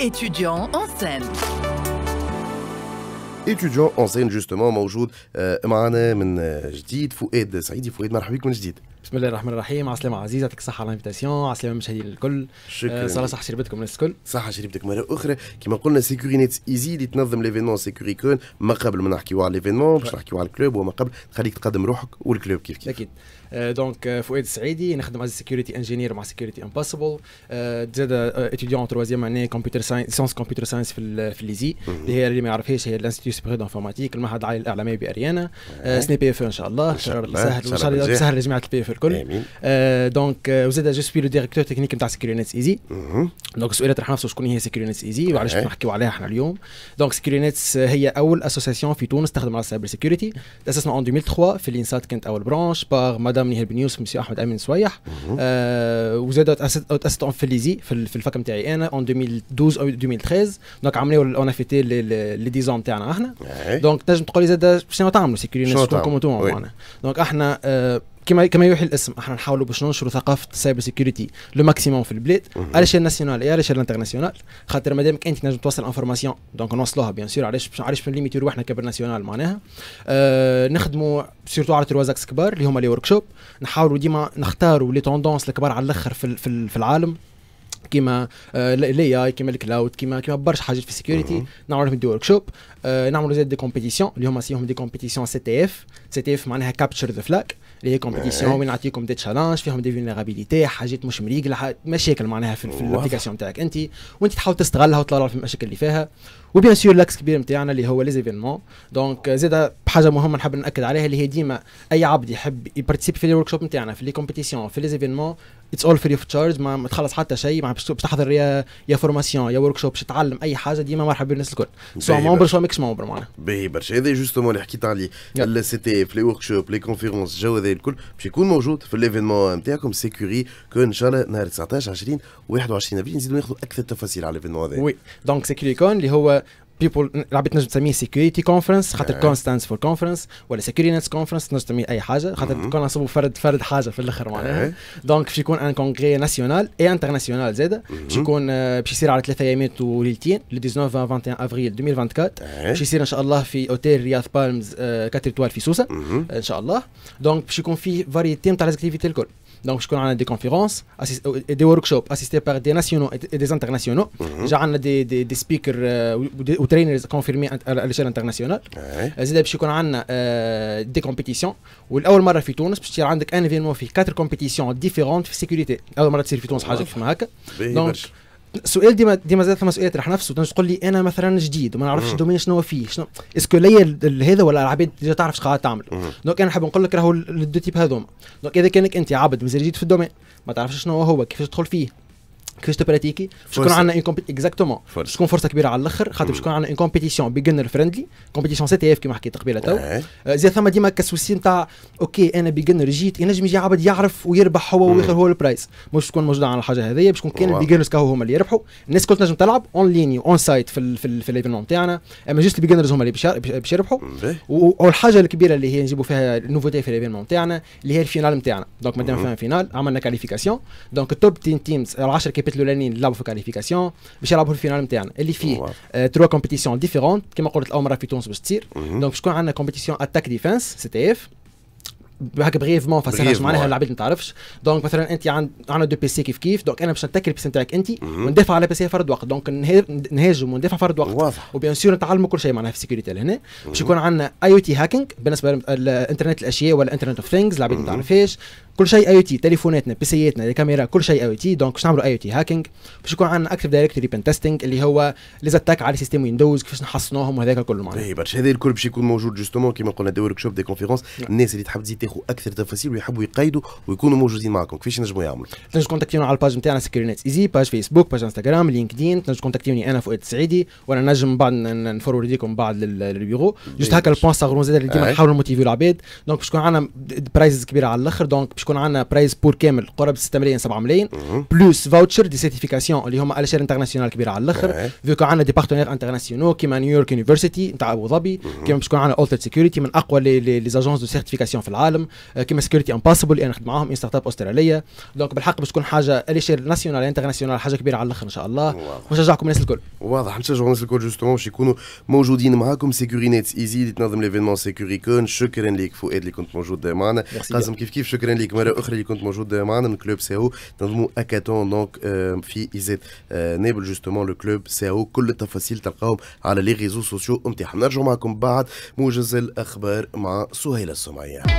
Étudiants en scène. Étudiants en scène, justement, moi, je suis avec Saïdi faut Saïdi Fouid, bonjour, bonjour. بسم الله الرحمن الرحيم على السلامة عزيزة يعطيك الصحة على الانفيتاسيون على السلامة المشاهدين الكل شكرا آه، صلاة صح شربتكم الناس الكل صح شربتك مرة أخرى كما قلنا سيكوري نت ايزي اللي تنظم ليفينمون سيكوري كون ما قبل ما نحكيو على ليفينمون باش نحكيو على الكلوب وما قبل تخليك تقدم روحك والكلوب كيف كيف أكيد دونك آه، آه، فؤاد السعيدي نخدم از سيكوريتي انجينير مع سيكوريتي امبوسيبل زاد اتيديون تروازيام اني كمبيوتر ساينس سيونس كمبيوتر ساينس في في اللي هي اللي ما يعرفهاش هي الانستيتيوت سوبيريور دونفورماتيك المعهد العالي الاعلامي باريانا سني بي اف ان شاء الله ان شاء الله سهل ان شاء الله لجماعه البي اف في الكل امين دونك وزاد جو سوي لو ديريكتور تكنيك نتاع سكيورينيتس ايزي دونك السؤال راح نفسه شكون هي سكيورينيتس ايزي وعلاش نحكيو عليها احنا اليوم دونك سكيورينيتس هي اول اسوسيسيون في تونس تخدم على السايبر سيكيورتي تاسسنا اون 2003 في الانسات كانت اول برانش باغ مدام بن يوسف مسيو احمد امين سويح وزاد تاسست اون فيليزي في, في الفاك نتاعي انا اون 2012 او 2013 دونك عملنا اون افيتي لي ديزون نتاعنا احنا دونك تنجم تقول لي زاد شنو تعملوا سيكيورينيتس شكون كومنتو معنا دونك احنا آه، كما كما يوحي الاسم احنا نحاولوا باش ننشروا ثقافه السايبر سيكيورتي لو ماكسيموم في البلاد على شان إيه؟ ناسيونال على شان انترناسيونال خاطر مادامك انت نجم توصل انفورماسيون دونك نوصلوها بيان سور علاش باش علاش نليميتي روحنا كبر ناسيونال معناها آه نخدموا سيرتو على تروازاكس كبار اللي هما لي ورك شوب نحاولوا ديما نختاروا لي توندونس الكبار على الاخر في, في, في العالم كيما آه، الاي اي كيما الكلاود كيما كيما برشا حاجات في السكيورتي نعملوا لهم دي ورك شوب آه، نعملوا زاد دي كومبيتيسيون اللي هما سيهم دي كومبيتيسيون سي تي اف سي تي اف معناها كابتشر ذا فلاك اللي هي كومبيتيسيون وين نعطيكم دي تشالنج فيهم دي فيلنرابيليتي حاجات مش مريقله مشاكل معناها في, في الابليكاسيون تاعك انت وانت تحاول تستغلها وتطلع في المشاكل اللي فيها وبيان سور لاكس كبير نتاعنا اللي هو ليزيفينمون دونك زاد بحاجه مهمه نحب ناكد عليها اللي هي ديما اي عبد يحب يبارتيسيبي في الورك شوب نتاعنا في لي كومبيتيسيون في لي زيفينمون اتس اول فري اوف تشارج ما تخلص حتى شيء ما باش تحضر يا يا فورماسيون يا ورك شوب باش تتعلم اي حاجه ديما مرحبا بالناس الكل سواء مومبر سواء ميكس مومبر معناها باهي برشا هذا جوستومون اللي حكيت عليه سي تي في لي ورك شوب لي كونفيرونس الجو هذا الكل باش يكون موجود في ليفينمون نتاعكم سيكوري كون ان شاء الله نهار 19 20 21 نزيدوا ناخذوا اكثر تفاصيل على ليفينمون هذا وي دونك سيكوري كون اللي هو بيبول العباد تنجم تسميه سيكيورتي كونفرنس خاطر كونستانس فور كونفرنس ولا سيكيورتي كونفرنس تنجم تسميه اي حاجه خاطر كون نصبوا فرد فرد حاجه في الاخر معناها دونك إيه. باش يكون ان كونغري ناسيونال اي انترناسيونال زاده باش يكون باش آه، يصير على ثلاثة ايامات وليلتين لو 19 21 افريل 2024 باش يصير ان شاء الله في اوتيل رياض بالمز 4 اتوال في سوسه ان شاء الله دونك باش يكون فيه فاريتي نتاع الاكتيفيتي الكل Donc je connais des conférences, et euh, des workshops assistés par des nationaux et des internationaux. Je mhm. on des des speakers euh, ou des trainers confirmés à l'échelle internationale. Et c'est que on a des compétitions, la première fois en Tunisie parce que tu un événement فيه quatre compétitions différentes en sécurité. La première fois tu vas de حاجة comme ça. السؤال ديما ديما زاد ثم سؤال يطرح نفسه تقول لي انا مثلا جديد وما نعرفش الدومين شنو فيه شنو اسكو ليا هذا ولا العباد ديجا تعرف شنو قاعد تعمل دونك انا حاب نقول لك راهو الدو تيب هذوما دونك اذا كانك انت عبد مازال جديد في الدومين ما تعرفش شنو هو كيفاش تدخل فيه كيفاش تبراتيكي باش يكون عندنا اون كومبيتيسيون اكزاكتومون باش تكون فرصه كبيره على الاخر خاطر باش تكون عندنا اون كومبيتيسيون بيجنر فريندلي كومبيتيسيون سي تي اف كيما حكيت قبيله تو إيه. آه، زيد ثما ديما كسوسي نتاع اوكي انا بيجنر جيت ينجم يجي عبد يعرف ويربح هو وياخذ هو البرايس مش تكون موجوده على الحاجه هذيا باش تكون كاين البيجنرز كاهو هما اللي يربحوا الناس كل تنجم تلعب اون ليني اون سايت في في, في الايفينمون تاعنا اما جوست البيجنرز هما اللي باش يربحوا إيه. والحاجه الكبيره اللي هي نجيبوا فيها نوفوتي في الايفينمون تاعنا اللي هي الفينال تاعنا دونك مادام فينال عملنا كاليفيكاسيون دونك التوب 10 تيمز 10 كيبي الشابتر الاولاني نلعبوا في كاليفيكاسيون باش يلعبوا الفينال نتاعنا اللي فيه تروا كومبيتيسيون ديفيرونت كما قلت اول مره في تونس باش تصير دونك شكون عندنا كومبيتيسيون اتاك ديفنس سي تي اف هكا بريفمون نفسرها اش معناها العباد ما تعرفش دونك مثلا انت عندنا دو بي سي كيف كيف دونك انا باش نتاك البي سي نتاعك انت وندافع على بي سي فرد وقت دونك نهاجم وندافع فرد وقت واضح وبيان سور نتعلموا كل شيء معناها في السكيورتي لهنا باش يكون عندنا اي او تي هاكينج بالنسبه للانترنت الاشياء ولا انترنت اوف ثينجز العباد ما تعرفهاش كل شيء اي او تي تليفوناتنا بيسياتنا الكاميرا كل شيء اي او تي دونك باش نعملوا اي او تي هاكينج باش يكون عندنا اكتيف دايركتوري بين تيستينغ اللي هو ليزاتاك على سيستم ويندوز كيفاش نحصنوهم وهذاك كله معناها طيب، اي برشا هذا الكل باش يكون موجود جوستومون كيما قلنا دي ورك شوب دي كونفيرونس نعم. الناس اللي تحب تزيد تاخذ اكثر تفاصيل ويحبوا يقيدوا ويكونوا موجودين معكم كيفاش ينجموا يعملوا تنجم كونتاكتيونا على الباج نتاعنا سكرينيت ايزي باج فيسبوك باج انستغرام لينكدين تنجم كونتاكتيوني انا فؤاد السعيدي وانا نجم بعد نفورورد لكم بعد للبيرو جوست هكا البونس اللي ديما نحاولوا نموتيفيو العباد دونك باش يكون عندنا برايزز كبيره على الاخر دونك باش يكون عندنا برايز بور كامل قرب 6 ملايين 7 ملايين بلوس فاوتشر دي سيتيفيكاسيون اللي هما على شير انترناسيونال كبيره على الاخر فيكو عندنا دي بارتنير انترناسيونو كيما نيويورك يونيفرسيتي نتاع ابو ظبي كيما باش يكون عندنا اولتر سيكيورتي من اقوى لي زاجونس دو سيرتيفيكاسيون في العالم آه، كيما سكيورتي امباسبل انا نخدم معاهم ستارت اب استراليه دونك بالحق باش تكون حاجه على شير ناسيونال انترناسيونال حاجه كبيره على الاخر ان شاء الله ونشجعكم الناس الكل واضح نشجعوا الناس الكل جوستومون باش يكونوا موجودين معاكم سيكوري نت ايزي اللي تنظم ليفينمون سيكوري كون شكرا لك فؤاد اللي كنت موجود معنا قاسم كيف كيف شكرا لك كذلك مرة أخرى اللي كنت موجود معنا من كلوب ساو تنظموا أكاتون دونك في إيزيت نابل جوستومون لو كلوب ساو كل التفاصيل تلقاهم على لي ريزو سوسيو نتاعهم نرجعوا معكم بعد موجز الأخبار مع سهيلة السمعية